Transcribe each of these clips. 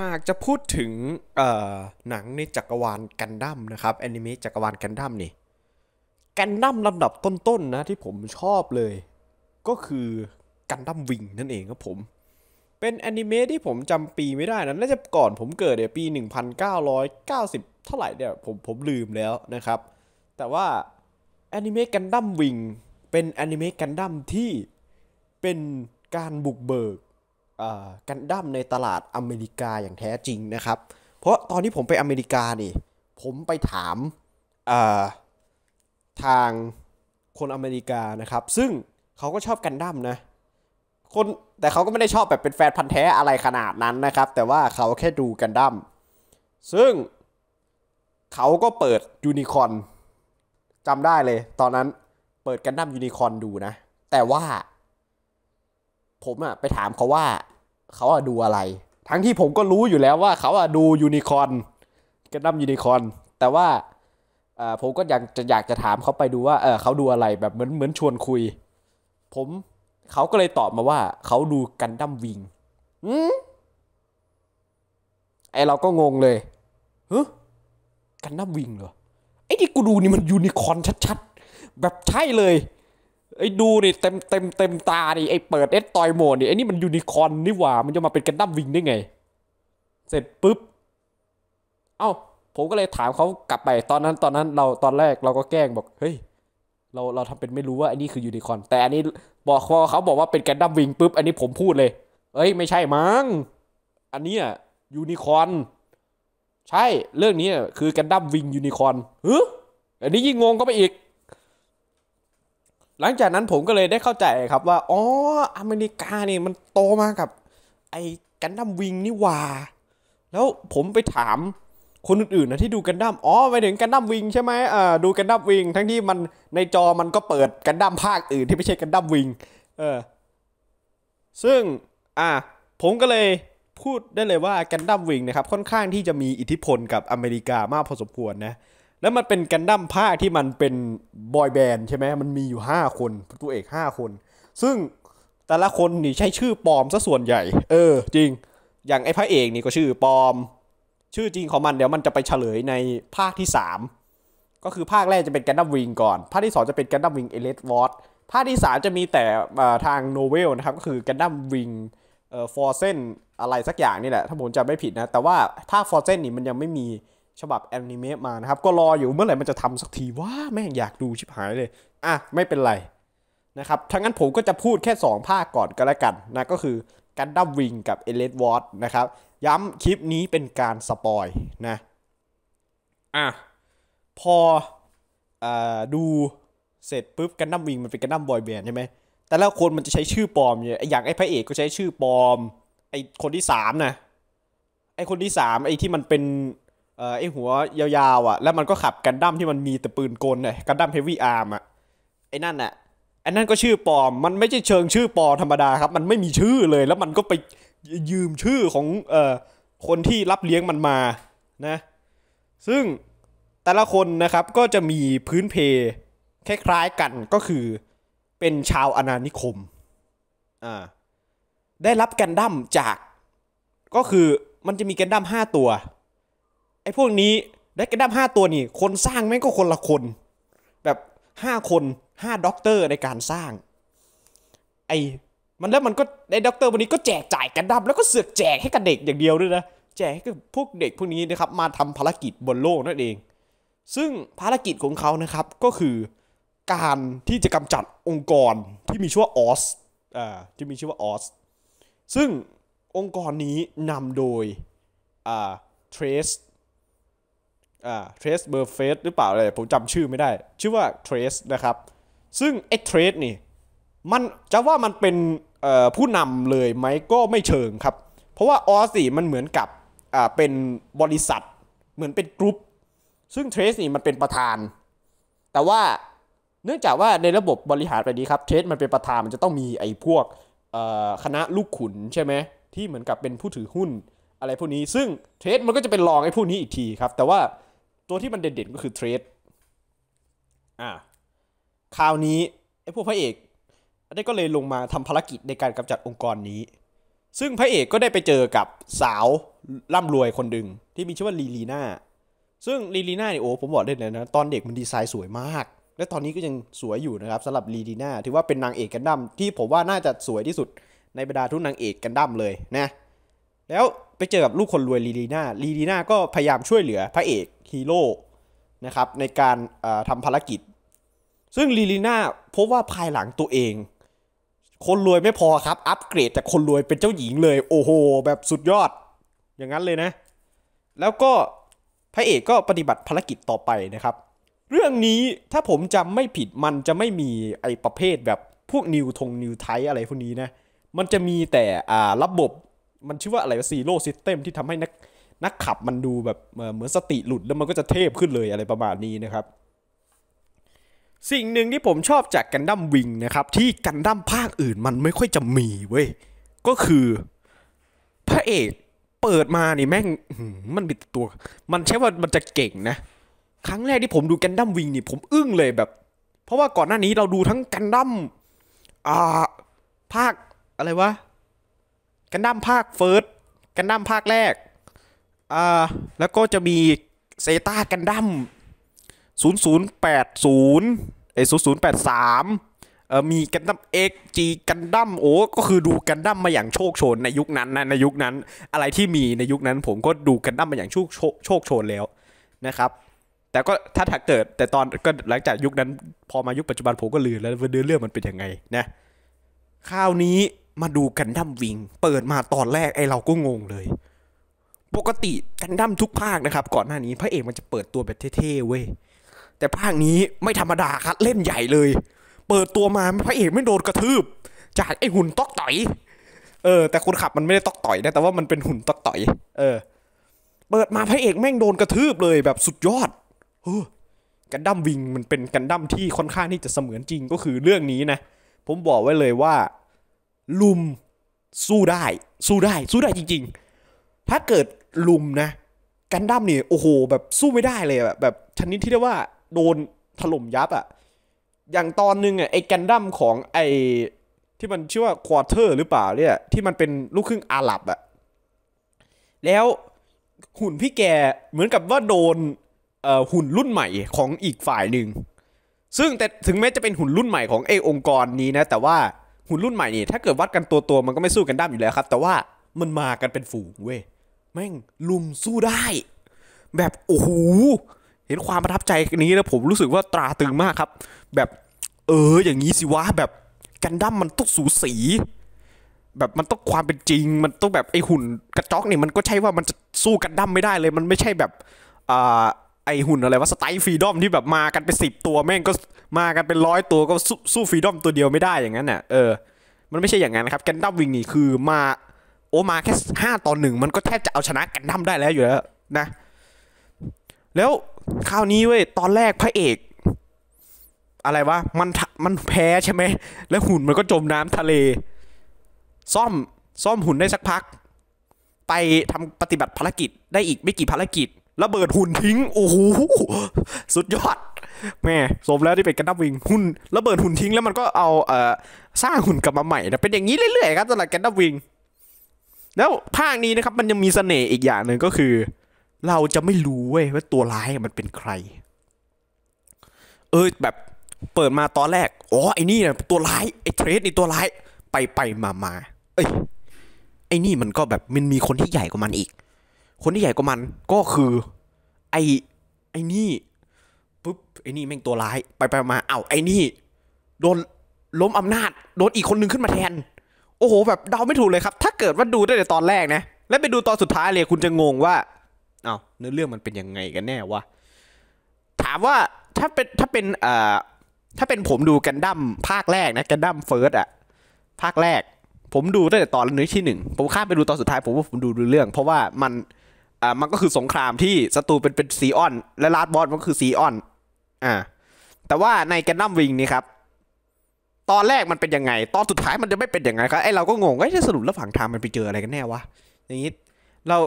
หากจะพูดถึงหนังในจักรวาลกันดั้มนะครับแอนิเมะจักรวาลกันดั้มนี่กันดั้มลำดับต้นๆนนะที่ผมชอบเลย ก็คือกันดั้มวิงนั่นเองครับผมเป็นแอนิเมะที่ผมจำปีไม่ได้นะน่าจะก่อนผมเกิดเนี่ยปี 1990 เท่าไหร่เนี่ยผมผมลืมแล้วนะครับ แต่ว่าแอนิเมะกันดั้มวิงเป็นแอนิเมะกันดั้มที่เป็นการบุกเบิกกันดั้มในตลาดอเมริกาอย่างแท้จริงนะครับ เพราะตอนที่ผมไปอเมริกานี่ ผมไปถามทางคนอเมริกานะครับ ซึ่งเขาก็ชอบกันดั้มนะ คนแต่เขาก็ไม่ได้ชอบแบบเป็นแฟนพันธ์แท้อะไรขนาดนั้นนะครับ แต่ว่าเขาแค่ดูกันดั้ม ซึ่งเขาก็เปิดยูนิคอนจำได้เลย ตอนนั้นเปิดกันดั้มยูนิคอนดูนะ แต่ว่า ผมอะไปถามเขาว่าเขาอะดูอะไร ทั้งที่ผมก็รู้อยู่แล้วว่าเขาอะดูยูนิคอนกระดัมยูนิคอน แต่ว่าผมก็ยังจะอยากจะถามเขาไปดูว่าเออเขาดูอะไรแบบเหมือนเหมือนชวนคุย ผมเขาก็เลยตอบมาว่า เขาดูกันดั้มวิงอืมไอเราก็งงเลยเฮ้กันดั้มวิงเหรอ ไอที่กูดูนี่มันยูนิคอนชัดๆ แบบใช่เลยไอ้ดูนี่เต็มเต็มเต็มตาดิไอ้เปิดเอสตอยโมดนี่ไอ้นี่มันยูนิคอนนี่หว่า มันจะมาเป็นกันดั้มวิงได้ไง เสร็จปุ๊บ เอ้า ผมก็เลยถามเขากลับไปตอนนั้นตอนนั้นเราตอนแรกเราก็แกล้งบอก เฮ้ย เราเราทำเป็นไม่รู้ว่าไอ้นี่คือยูนิคอนแต่อันนี้บอกพอเขาบอกว่าเป็นแกนดัมวิงปุ๊บ อันนี้ผมพูดเลย เอ้ยไม่ใช่มั้ง อันนี้อะยูนิคอนใช่ เรื่องนี้ คือแกนดัมวิงยูนิคอนเฮ้ออันนี้ยิ่งงงก็ไปอีกหลังจากนั้นผมก็เลยได้เข้าใจครับว่าอ๋ออเมริกาเนี่ยมันโตมากับ ไอ้กันดั้มวิงนี่ว่า แล้วผมไปถามคนอื่นๆนะที่ดูกันดั้มอ๋อไปถึงกันดั้มวิงใช่ไหมอ่าดูกันดั้มวิงทั้งที่มันในจอมันก็เปิดกันดั้มภาคอื่นที่ไม่ใช่กันดั้มวิงเออ ซึ่ง อ่าผมก็เลยพูดได้เลยว่ากันดั้มวิงนะครับ ค่อนข้างที่จะมีอิทธิพลกับอเมริกามากพอสมควรนะแล้วมันเป็นกันดั้มภาคที่มันเป็นบอยแบนด์ใช่ไหม มันมีอยู่ 5 คน ตัวเอก5คน ซึ่งแต่ละคนนี่ใช้ชื่อปลอมซะส่วนใหญ่ เออ จริง อย่างไอ้พระเอกนี่ก็ชื่อปลอม ชื่อจริงของมันเดี๋ยวมันจะไปเฉลยในภาคที่ 3 ก็คือภาคแรกจะเป็นกันดั้มวิงก่อน ภาคที่ 2 จะเป็นกันดั้มวิงเอเลสวอตภาคที่ 3 จะมีแต่ทางโนเวลนะครับก็คือกันดั้มวิงเอ่อฟอร์เซนอะไรสักอย่างนี่แหละถ้าผมจำไม่ผิดนะ แต่ว่าภาคฟอร์เซนนี่มันยังไม่มีฉบับแอนิเมะมานะครับ ก็รออยู่เมื่อไหร่มันจะทำสักทีว่าแม่งอยากดูชิบหายเลย อ่ะ ไม่เป็นไร นะครับทั้งนั้นผมก็จะพูดแค่ 2 ภาคก่อนก็แล้วกันนะก็คือกันดับวิงกับเอเลดวอตนะครับ ย้ำคลิปนี้เป็นการสปอยนะ อ่ะพออดูเสร็จ ปุ๊บกันดั้มวิงมันเป็นกันดั้มบอยแบนด์ใช่ไหมแต่แล้วคนมันจะใช้ชื่อปลอมเนี่ยอย่างไอ้พระเอกก็ใช้ชื่อปลอมไอ้คนที่สามนะไอ้คนที่สามไอ้ที่มันเป็นอไอหัวยาวๆอ่ะแล้วมันก็ขับกันดั้มที่มันมีแต่ปืนกลเนี่ยกันดั้มเฮฟวี่อาร์มอ่ะไอนั่นอ่ะไอ้นั่นก็ชื่อปอมมันไม่ใช่เชิงชื่อปอธรรมดาครับมันไม่มีชื่อเลย แล้วมันก็ไปยืมชื่อของเอ่อคนที่รับเลี้ยงมันมานะซึ่งแต่ละคนนะครับ ก็จะมีพื้นเพคล้ายๆกันก็คือเป็นชาวอนานิคมอ่าได้รับแกนดั้มจากก็คือมันจะมีแกนดั้มห้าตัวไอ้พวกนี้ได้กระดับห้าตัวนี่ คนสร้างแม่งก็คนละคน แบบห้าคนห้าด็อกเตอร์ในการสร้าง ไอ้ มันแล้วมันก็ไอ้ด็อกเตอร์วันนี้ก็แจกจ่ายกระดับแล้วก็เสือกแจกให้กับเด็กอย่างเดียวด้วยนะ แจกให้กับพวกเด็กพวกนี้นะครับมาทำภารกิจบนโลกนั่นเอง ซึ่งภารกิจของเขานะครับก็คือการที่จะกำจัดองค์กรที่มีชื่อว่าออสอ่าที่มีชื่อว่าออส ซึ่งองค์กรนี้นำโดยอ่าเทรสอ่าเทรสเบอร์เฟสหรือเปล่าอะไรผมจำชื่อไม่ได้ ชื่อว่าเทรสนะครับ ซึ่งไอ้เทรสนี่ มันจะว่ามันเป็นผู้นำเลยไหมก็ไม่เชิงครับ เพราะว่าออสี่มันเหมือนกับเป็นบริษัทเหมือนเป็นกรุ๊ปซึ่งเทรสนี่มันเป็นประธาน แต่ว่าเนื่องจากว่าในระบบบริหารแบบนี้ครับเทรสมันเป็นประธาน มันจะต้องมีไอ้พวกคณะลูกขุนใช่ไหมที่เหมือนกับเป็นผู้ถือหุ้น อะไรพวกนี้ซึ่งเทรสมันก็จะเป็นรองไอ้พวกนี้อีกทีครับแต่ว่าตัวที่มันเด่นๆก็คือเทรดอ่าคราวนี้ไอ้พวกพระเอก ได้ก็เลยลงมาทำภารกิจในการกำจัดองค์กรนี้ ซึ่งพระเอกก็ได้ไปเจอกับสาวร่ำรวยคนหนึ่งที่มีชื่อว่าลีลีน่า ซึ่งลีลีน่าเนี่ยโอ้ผมบอกได้เลยนะตอนเด็กมันดีไซน์สวยมาก และตอนนี้ก็ยังสวยอยู่นะครับสำหรับลีลีน่าถือว่าเป็นนางเอกกันดั้มที่ผมว่าน่าจะสวยที่สุดในบรรดาทุกนางเอกกันดั้มเลยนะแล้วไปเจอกับลูกคนรวยลีดีนาลีดีนาก็พยายามช่วยเหลือพระเอกฮีโร่นะครับในการทำภารกิจ ซึ่งลีลีนาพบว่าภายหลังตัวเอง คนรวยไม่พอครับ อัปเกรดจากคนรวยเป็นเจ้าหญิงเลย โอ้โห แบบสุดยอด อย่างนั้นเลยนะ แล้วก็ พระเอกก็ปฏิบัติภารกิจต่อไปนะครับ เรื่องนี้ถ้าผมจำไม่ผิดมันจะไม่มีไอประเภทแบบพวกนิวทงนิวไทอะไรพวกนี้นะ มันจะมีแต่ระบบมันชื่อว่าอะไรซีโร่ซิสเต็มที่ทำให้นักนักขับมันดูแบบเหมือนสติหลุดแล้วมันก็จะเทพขึ้นเลยอะไรประมาณนี้นะครับ สิ่งหนึ่งที่ผมชอบจากกันดั้มวิงนะครับ ที่กันดั้มภาคอื่นมันไม่ค่อยจะมีเว้ย ก็คือ พระเอกเปิดมานี่แม่งมันป็นตัว มันใช่ว่ามันจะเก่งนะ ครั้งแรกที่ผมดูกันดั้มวิงนี่ผมอึ้งเลยแบบ เพราะว่าก่อนหน้านี้เราดูทั้งกันดั้มอ่าภาคอะไรวะกันดั้มภาคเฟิร์สกันดั้มภาคแรกอ่าแล้วก็จะมีเซตากันดั้ม0080เอ0083เอ่อมีกันดั้มอ็กจีกันดั้มโอ้ก็คือดูกันดั้มมาอย่างโชคโชนในยุคนั้นนะในยุคนั้น อะไรที่มีในยุคนั้นผมก็ดูกันดั้มมาอย่างโชคโชคโชนแล้วนะครับ แต่ก็ถ้าถ้าเกิดแต่ตอนก็หลังจากยุคนั้น พอมายุคปัจจุบันผมก็ลืมแล้วเดื้เรื่องมันเป็นยังไงนะคราวนี้มาดูกันดั้มวิงเปิดมาตอนแรกไอเราก็งงเลย ปกติกันดั้มทุกภาคนะครับ ก่อนหน้านี้พระเอกมันจะเปิดตัวแบบเท่ๆเว้ยแต่ภาคนี้ไม่ธรรมดาครับเล่นใหญ่เลย เปิดตัวมาพระเอกไม่โดนกระทืบจากไอหุ่นตอกต่อย เออ แต่คนขับมันไม่ได้ตอกต่อยนะแต่ว่ามันเป็นหุ่นตอกต่อยเออเปิดมาพระเอกแม่งโดนกระทืบเลยแบบสุดยอดเออกันดั้มวิงมันเป็นกันดั้มที่ค่อนข้างที่จะเสมือนจริงก็คือเรื่องนี้นะผมบอกไว้เลยว่าลุมสู้ได้สู้ได้สู้ได้จริงๆถ้าเกิดลุมนะกันดั้มเนี่ยโอ้โหแบบสู้ไม่ได้เลยแบบแบบชนิดที่เรียกว่าโดนถล่มยับอะอย่างตอนนึงอะไอ้กันดั้มของไอ้ที่มันชื่อว่าควอเตอร์หรือเปล่าเนี่ยที่มันเป็นลูกครึ่งอาหรับอะแล้วหุ่นพี่แก เหมือนกับว่าโดนหุ่นรุ่นใหม่ของอีกฝ่ายหนึ่ง ซึ่งแต่ถึงแม้จะเป็นหุ่นรุ่นใหม่ของไอ้องค์กรนี้นะแต่ว่าหุ่นรุ่นใหม่นี่ถ้าเกิดวัดกันตัวตัวมันก็ไม่สู้กันดั้มอยู่แล้วครับ แต่ว่ามันมากันเป็นฝูงเว้ยแม่งลุมสู้ได้ แบบโอ้โหเห็นความประทับใจนี้แล้วผมรู้สึกว่าตราตึงมากครับ แบบเอออย่างนี้สิวะ แบบกันดั้มมันต้องสูสี แบบมันต้องความเป็นจริง มันต้องแบบไอหุ่นกระจอกนี่มันก็ใช่ว่ามันจะสู้กันดั้มไม่ได้เลยมันไม่ใช่แบบอ่าไอหุ่นอะไรว่าสไตฟรีดอมที่แบบมากันเป็นสิบตัวแม่งก็มากันเป็นร้อยตัวก็สู้ฟรีดอมตัวเดียวไม่ได้อย่างนั้นน่ะเออ มันไม่ใช่อย่างนั้นครับกันดัมวิงนี่คือมา โอมาแค่ห้าต่อหนึ่งมันก็แทบจะเอาชนะกันดัมได้แล้วอยู่แล้วนะ แล้วคราวนี้เว้ยตอนแรกพระเอก อะไรวะมันมันแพ้ใช่ไหมแล้วหุ่นมันก็จมน้ำทะเลซ่อมซ่อมหุ่นได้สักพัก ไปทำปฏิบัติภารกิจได้อีกไม่กี่ภารกิจระเบิดหุ่นทิ้ง โอ้โหสุดยอดแม่สมแล้วที่เป็นกันดับวิงหุ่นระเบิดหุ่นทิ้งแล้วมันก็เอาเอ่อสร้างหุ่นกลับมาใหม่นะเป็นอย่างนี้เรื่อยๆครับสำหรับกันดับวิงแล้วภาคนี้นะครับ มันยังมีเสน่ห์อีกอย่างหนึ่งก็คือ เราจะไม่รู้เว้ยว่า ตัวร้ายมันเป็นใคร เออแบบเปิดมาตอนแรกอ๋อไอ้นี่นะตัวร้ายไอ้เทรดนี่ตัวร้ายไปไปมามาเอ้ย ไอ้นี่มันก็แบบมันมีคนที่ใหญ่กว่ามันอีกคนที่ใหญ่กว่ามันก็คือ ไอไอนี่ปุ๊บไอนี่แม่งตัวร้าย ไปไปมาเอา้าไอนี่ โดนล้มอำนาจ โดนอีกคนนึงขึ้นมาแทน โอ้โห แบบเดาไม่ถูกเลยครับ ถ้าเกิดว่าดูได้แต่ตอนแรกนะ แล้วไปดูตอนสุดท้ายเลยคุณจะงงว่า เอา้าเนื้อเรื่องมันเป็นยังไงกันแน่วะ ถามว่าถ้าเป็นถ้าเป็นเอ่อ ถ้าเป็นผมดูกันดั้มภาคแรกนะ กันดั้มเฟิร์สอะภาคแรก ผมดูตั้งแต่ตอนนี้ที่หนึ่งผมข้ามไปดูตอนสุดท้าย ผมว่าผมดูดูเรื่อง เพราะว่ามัน่ามันก็คือสงครามที่ศัตรูเป็นเป็นซีออนและลาดบอสมันก็คือซีออนอ่าแต่ว่าในแกนนัมวิงนี่ครับ ตอนแรกมันเป็นยังไง ตอนสุดท้ายมันจะไม่เป็นยังไงครับไอเราก็งงไอะสรุประหว่างทางมันไปเจออะไรกันแน่วะ อย่างนี้เรา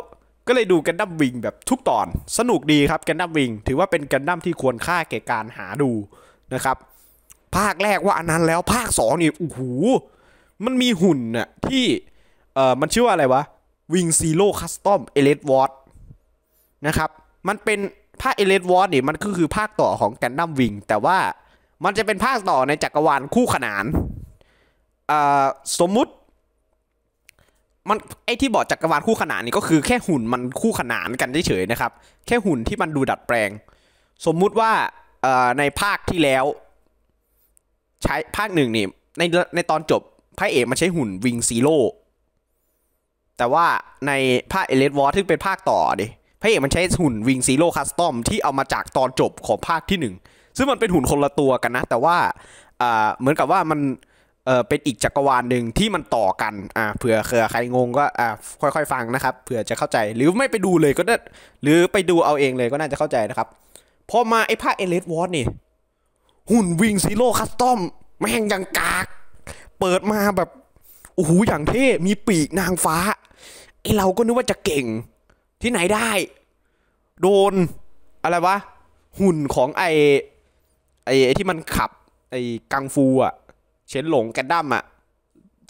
ก็เลยดูกันัมวิงแบบทุกตอน สนุกดีครับกันัมวิงถือว่าเป็นกันัมที่ควรค่าแก่การหาดูนะครับ ภาคแรกว่าอันนั้นแล้วภาคสองนี่โอ้โห มันมีหุ่นน่ะที่เอ่อมันชื่อว่าอะไรวะวิงซีโร่คัสตอมเอเลดวอรนะครับ มันเป็นภาคเอเลดวอร์ดนี่มันก็คือภาคต่อของแกนดัมวิง แต่ว่ามันจะเป็นภาคต่อในจักรวาลคู่ขนานสมมุติ มันไอที่บอกจักรวาลคู่ขนานนี่ก็คือแค่หุ่นมันคู่ขนานกันเฉยๆนะครับแค่หุ่นที่มันดูดัดแปลง สมมุติว่าในภาคที่แล้ว ใช้ภาคหนึ่งนี่ในในตอนจบพระเอกมันใช้หุ่นวิงซีโร่แต่ว่าในภาคเอเลดวอร์ดที่เป็นภาคต่อดิพระเอกมันใช้หุ่นวิงซีโร่คัสตอม ที่เอามาจากตอนจบของภาคที่ 1 ซึ่งมันเป็นหุ่นคนละตัวกันนะ แต่ว่าเหมือนกับว่ามันเป็นอีกจักรวาลหนึ่งที่มันต่อกันอ่าเผื่อเครือใครงงก็อ่าค่อยๆ ฟังนะครับ เผื่อจะเข้าใจ หรือไม่ไปดูเลยก็ได้ หรือไปดูเอาเองเลยก็น่าจะเข้าใจนะครับ พอมาไอ้ภาคเอเลสวอ์นี่หุ่นวิงซีโร่คัสตอมแม่งยังกาก เปิดมาแบบโอ้โหอย่างเท่มีปีกนางฟ้าไอเราก็นึกว่าจะเก่งที่ไหนได้ โดนอะไรวะหุ่นของไอไอที่มันขับไอกังฟูอะเชนหลงแกนดั้มอะ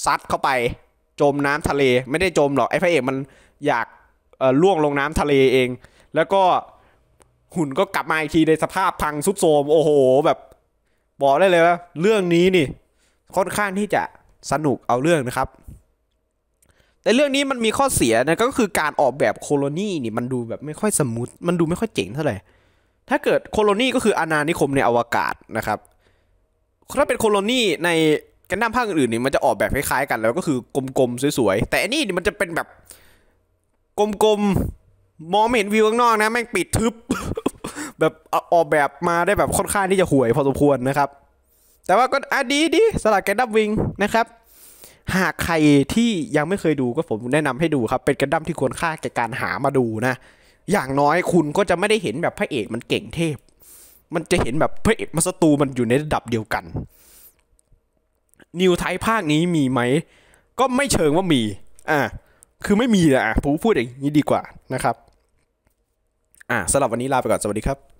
ซัดเข้าไปจมน้ำทะเลไม่ได้จมหรอกไอพระเอกมันอยากล่วงลงน้ำทะเลเอง แล้วก็หุ่นก็กลับมาอีกทีในสภาพพังซุดโทมโอ้โหแบบ บอกได้เลยว่าเรื่องนี้นี่ ค่อนข้างที่จะสนุกเอาเรื่องนะครับเรื่องนี้มันมีข้อเสีย นะก็คือการออกแบบโคโลนีนี่ มันดูแบบไม่ค่อยสมูทมันดูไม่ค่อยเจ๋งเท่าไหร่ถ้าเกิดโคโลนีก็คืออาณานิคมในอวกาศนะครับถ้าเป็นโคโลนีในกันดั้มภาคอื่นๆนี่มันจะออกแบบคล้ายๆกันแล้วก็คือกลมๆสวยๆแต่อันนี้นี่มันจะเป็นแบบกลมๆ มองไม่เห็นวิวข้างนอกนะแม่งปิดทึบแบบออกแบบมาได้แบบค่อนข้างที่จะห่วยพอสมควรนะครับแต่ว่าก็อดีดีสลัดแกนดับวิงนะครับหากใครที่ยังไม่เคยดูก็ผมแนะนำให้ดูครับ เป็นกระดั้มที่ควรค่าแก่การหามาดูนะ อย่างน้อยคุณก็จะไม่ได้เห็นแบบพระเอกมันเก่งเทพ มันจะเห็นแบบพระเอกมัสตูมันอยู่ในระดับเดียวกัน นิวไทภาคนี้มีไหมก็ไม่เชิงว่ามีอ่าคือไม่มีละผมพูดอย่างนี้ดีกว่านะครับอ่าสำหรับวันนี้ลาไปก่อนสวัสดีครับ